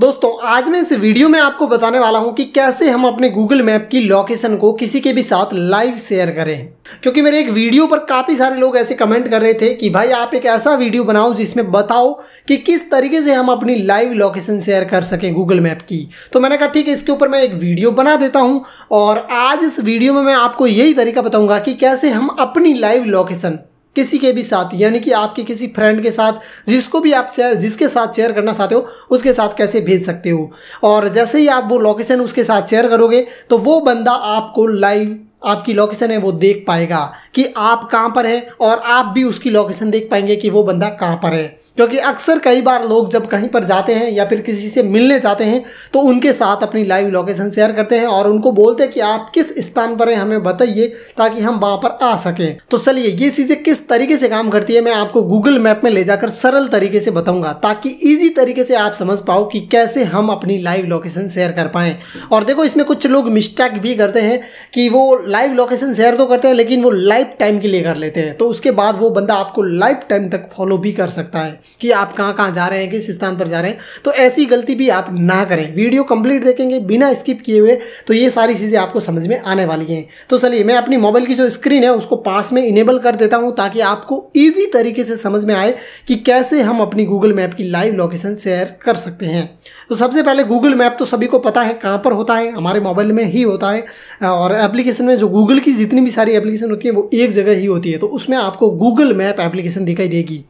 दोस्तों आज मैं इस वीडियो में आपको बताने वाला हूं कि कैसे हम अपने गूगल मैप की लोकेशन को किसी के भी साथ लाइव शेयर करें क्योंकि मेरे एक वीडियो पर काफ़ी सारे लोग ऐसे कमेंट कर रहे थे कि भाई आप एक ऐसा वीडियो बनाओ जिसमें बताओ कि किस तरीके से हम अपनी लाइव लोकेशन शेयर कर सकें गूगल मैप की तो मैंने कहा ठीक है इसके ऊपर मैं एक वीडियो बना देता हूं और आज इस वीडियो में मैं आपको यही तरीका बताऊंगा कि कैसे हम अपनी लाइव लोकेशन किसी के भी साथ यानी कि आपके किसी फ्रेंड के साथ जिसको भी आप शेयर जिसके साथ शेयर करना चाहते हो उसके साथ कैसे भेज सकते हो और जैसे ही आप वो लोकेशन उसके साथ शेयर करोगे तो वो बंदा आपको लाइव आपकी लोकेशन है वो देख पाएगा कि आप कहाँ पर हैं और आप भी उसकी लोकेशन देख पाएंगे कि वो बंदा कहाँ पर है क्योंकि अक्सर कई बार लोग जब कहीं पर जाते हैं या फिर किसी से मिलने जाते हैं तो उनके साथ अपनी लाइव लोकेशन शेयर करते हैं और उनको बोलते हैं कि आप किस स्थान पर हैं हमें बताइए ताकि हम वहाँ पर आ सकें तो चलिए ये चीज़ें किस तरीके से काम करती है मैं आपको गूगल मैप में ले जाकर सरल तरीके से बताऊँगा ताकि ईजी तरीके से आप समझ पाओ कि कैसे हम अपनी लाइव लोकेशन शेयर कर पाएँ और देखो इसमें कुछ लोग मिस्टेक भी करते हैं कि वो लाइव लोकेशन शेयर तो करते हैं लेकिन वो लाइफ टाइम के लिए कर लेते हैं तो उसके बाद वो बंदा आपको लाइफ टाइम तक फॉलो भी कर सकता है कि आप कहाँ कहाँ जा रहे हैं किस स्थान पर जा रहे हैं तो ऐसी गलती भी आप ना करें वीडियो कंप्लीट देखेंगे बिना स्किप किए हुए तो ये सारी चीज़ें आपको समझ में आने वाली हैं तो चलिए मैं अपनी मोबाइल की जो स्क्रीन है उसको पास में इनेबल कर देता हूँ ताकि आपको ईजी तरीके से समझ में आए कि कैसे हम अपनी गूगल मैप की लाइव लोकेशन शेयर कर सकते हैं तो सबसे पहले गूगल मैप तो सभी को पता है कहाँ पर होता है हमारे मोबाइल में ही होता है और एप्लीकेशन में जो गूगल की जितनी भी सारी एप्लीकेशन होती है वो एक जगह ही होती है तो उसमें आपको गूगल मैप एप्लीकेशन दिखाई देगी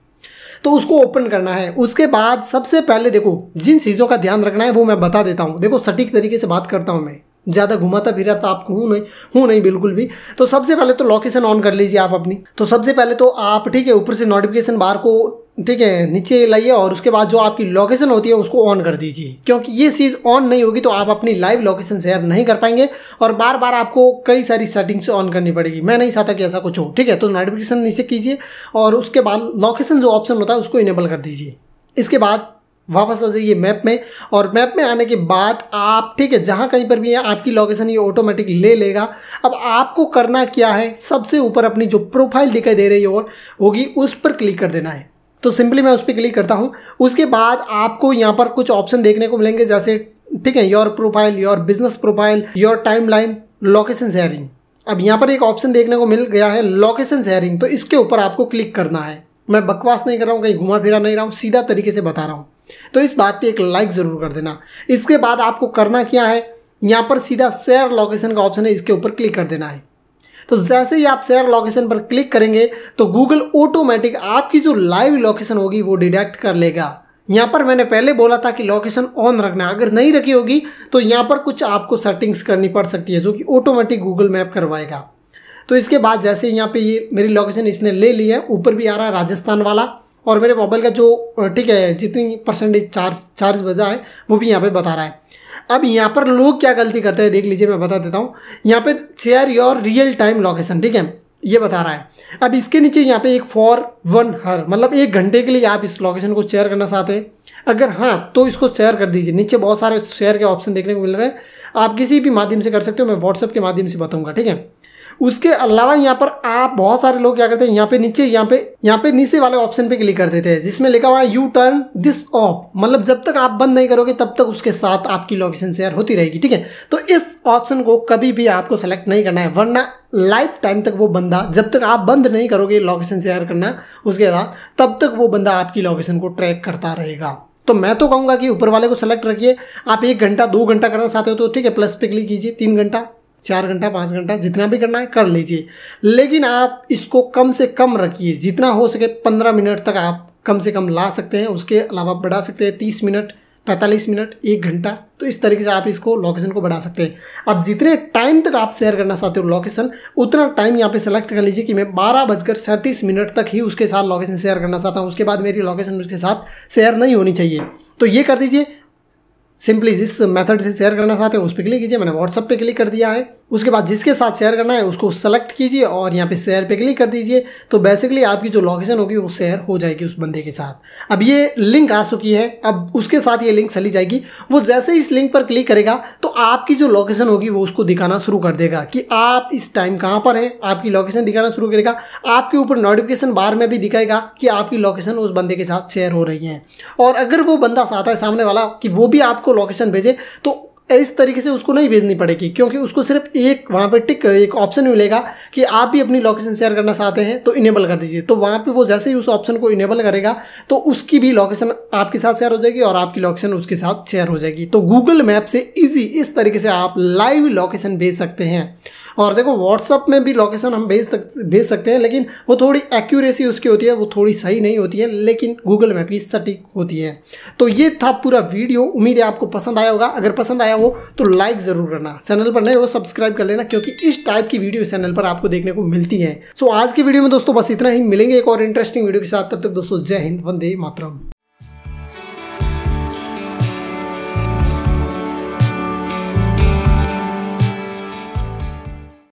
तो उसको ओपन करना है उसके बाद सबसे पहले देखो जिन चीज़ों का ध्यान रखना है वो मैं बता देता हूँ देखो सटीक तरीके से बात करता हूँ मैं ज़्यादा घुमाता फिराता आपको हूँ नहीं हूँ नहीं बिल्कुल भी तो सबसे पहले तो लोकेशन ऑन कर लीजिए आप अपनी तो सबसे पहले तो आप ठीक है ऊपर से नोटिफिकेशन बार को ठीक है नीचे लाइए और उसके बाद जो आपकी लोकेशन होती है उसको ऑन कर दीजिए क्योंकि ये चीज़ ऑन नहीं होगी तो आप अपनी लाइव लोकेशन शेयर नहीं कर पाएंगे और बार बार आपको कई सारी सेटिंग्स ऑन करनी पड़ेगी मैं नहीं चाहता कि ऐसा कुछ हो ठीक है तो नोटिफिकेशन नीचे कीजिए और उसके बाद लोकेशन जो ऑप्शन होता है उसको इनेबल कर दीजिए इसके बाद वापस आ जाइए मैप में और मैप में आने के बाद आप ठीक है जहाँ कहीं पर भी हैं आपकी लोकेशन ये ऑटोमेटिक ले लेगा अब आपको करना क्या है सबसे ऊपर अपनी जो प्रोफाइल दिखाई दे रही हो होगी उस पर क्लिक कर देना है तो सिंपली मैं उस पर क्लिक करता हूँ उसके बाद आपको यहाँ पर कुछ ऑप्शन देखने को मिलेंगे जैसे ठीक है your profile your business profile your timeline location sharing अब यहाँ पर एक ऑप्शन देखने को मिल गया है लोकेशन शेयरिंग तो इसके ऊपर आपको क्लिक करना है मैं बकवास नहीं कर रहा हूँ कहीं घुमा फिरा नहीं रहा हूँ सीधा तरीके से बता रहा हूँ तो इस बात पे एक लाइक ज़रूर कर देना इसके बाद आपको करना क्या है यहाँ पर सीधा शेयर लोकेशन का ऑप्शन है इसके ऊपर क्लिक कर देना है तो जैसे ही आप शेयर लोकेशन पर क्लिक करेंगे तो गूगल ऑटोमेटिक आपकी जो लाइव लोकेशन होगी वो डिटेक्ट कर लेगा यहाँ पर मैंने पहले बोला था कि लोकेशन ऑन रखना अगर नहीं रखी होगी तो यहाँ पर कुछ आपको सेटिंग्स करनी पड़ सकती है जो कि ऑटोमेटिक गूगल मैप करवाएगा तो इसके बाद जैसे यहाँ पे ये मेरी लोकेशन इसने ले ली है ऊपर भी आ रहा है राजस्थान वाला और मेरे मोबाइल का जो ठीक है जितनी परसेंटेज चार्ज चार्ज बजा है वो भी यहाँ पे बता रहा है अब यहाँ पर लोग क्या गलती करते हैं देख लीजिए मैं बता देता हूँ यहाँ पे share your real time location ठीक है ये बता रहा है अब इसके नीचे यहाँ पे एक फॉर वन हर मतलब एक घंटे के लिए आप इस लोकेशन को शेयर करना चाहते हैं अगर हाँ तो इसको शेयर कर दीजिए नीचे बहुत सारे शेयर के ऑप्शन देखने को मिल रहे हैं आप किसी भी माध्यम से कर सकते हो मैं व्हाट्सअप के माध्यम से बताऊँगा ठीक है उसके अलावा यहाँ पर आप बहुत सारे लोग क्या करते हैं यहाँ पे नीचे यहाँ पे यहाँ पे नीचे वाले ऑप्शन पे क्लिक कर देते हैं जिसमें लिखा हुआ है यू टर्न दिस ऑफ मतलब जब तक आप बंद नहीं करोगे तब तक उसके साथ आपकी लोकेशन शेयर होती रहेगी ठीक है तो इस ऑप्शन को कभी भी आपको सेलेक्ट नहीं करना है वरना लाइफ टाइम तक वो बंदा जब तक आप बंद नहीं करोगे लोकेशन शेयर करना उसके साथ तब तक वो बंदा आपकी लोकेशन को ट्रैक करता रहेगा तो मैं तो कहूँगा कि ऊपर वाले को सेलेक्ट रखिए आप एक घंटा दो घंटा करना चाहते हो तो ठीक है प्लस पे क्लिक कीजिए तीन घंटा चार घंटा पाँच घंटा जितना भी करना है कर लीजिए लेकिन आप इसको कम से कम रखिए जितना हो सके पंद्रह मिनट तक आप कम से कम ला सकते हैं उसके अलावा बढ़ा सकते हैं तीस मिनट पैंतालीस मिनट एक घंटा तो इस तरीके से आप इसको लोकेशन को बढ़ा सकते हैं अब जितने टाइम तक आप शेयर करना चाहते हो लोकेशन उतना टाइम यहाँ पे सेलेक्ट कर लीजिए कि मैं बारह बजकर सैंतीस मिनट तक ही उसके साथ लोकेशन शेयर करना चाहता हूँ उसके बाद मेरी लोकेशन उसके साथ शेयर नहीं होनी चाहिए तो ये कर दीजिए सिंपली जिस मेथड से शेयर करना चाहते हो उस पर क्लिक कीजिए मैंने व्हाट्सअप पे क्लिक कर दिया है उसके बाद जिसके साथ शेयर करना है उसको सेलेक्ट कीजिए और यहाँ पे शेयर पे क्लिक कर दीजिए तो बेसिकली आपकी जो लोकेशन होगी वो शेयर हो जाएगी उस बंदे के साथ अब ये लिंक आ चुकी है अब उसके साथ ये लिंक चली जाएगी वो जैसे इस लिंक पर क्लिक करेगा तो आपकी जो लोकेशन होगी वो उसको दिखाना शुरू कर देगा कि आप इस टाइम कहाँ पर हैं आपकी लोकेशन दिखाना शुरू करेगा आपके ऊपर नोटिफिकेशन बार में भी दिखाएगा कि आपकी लोकेशन उस बंदे के साथ शेयर हो रही है और अगर वो बंदा चाहता है सामने वाला कि वो भी आपको लोकेशन भेजे तो इस तरीके से उसको नहीं भेजनी पड़ेगी क्योंकि उसको सिर्फ एक वहाँ पर टिक एक ऑप्शन मिलेगा कि आप भी अपनी लोकेशन शेयर करना चाहते हैं तो इनेबल कर दीजिए तो वहाँ पे वो जैसे ही उस ऑप्शन को इनेबल करेगा तो उसकी भी लोकेशन आपके साथ शेयर हो जाएगी और आपकी लोकेशन उसके साथ शेयर हो जाएगी तो गूगल मैप से ईजी इस तरीके से आप लाइव लोकेशन भेज सकते हैं और देखो व्हाट्सअप में भी लोकेशन हम भेज सक भेज सकते हैं लेकिन वो थोड़ी एक्यूरेसी उसकी होती है वो थोड़ी सही नहीं होती है लेकिन गूगल मैप की सटीक होती है तो ये था पूरा वीडियो उम्मीद है आपको पसंद आया होगा अगर पसंद आया हो तो लाइक ज़रूर करना चैनल पर नहीं हो सब्सक्राइब कर लेना क्योंकि इस टाइप की वीडियो चैनल पर आपको देखने को मिलती है सो आज की वीडियो में दोस्तों बस इतना ही मिलेंगे एक और इंटरेस्टिंग वीडियो के साथ तब तक दोस्तों जय हिंद वंदे मातरम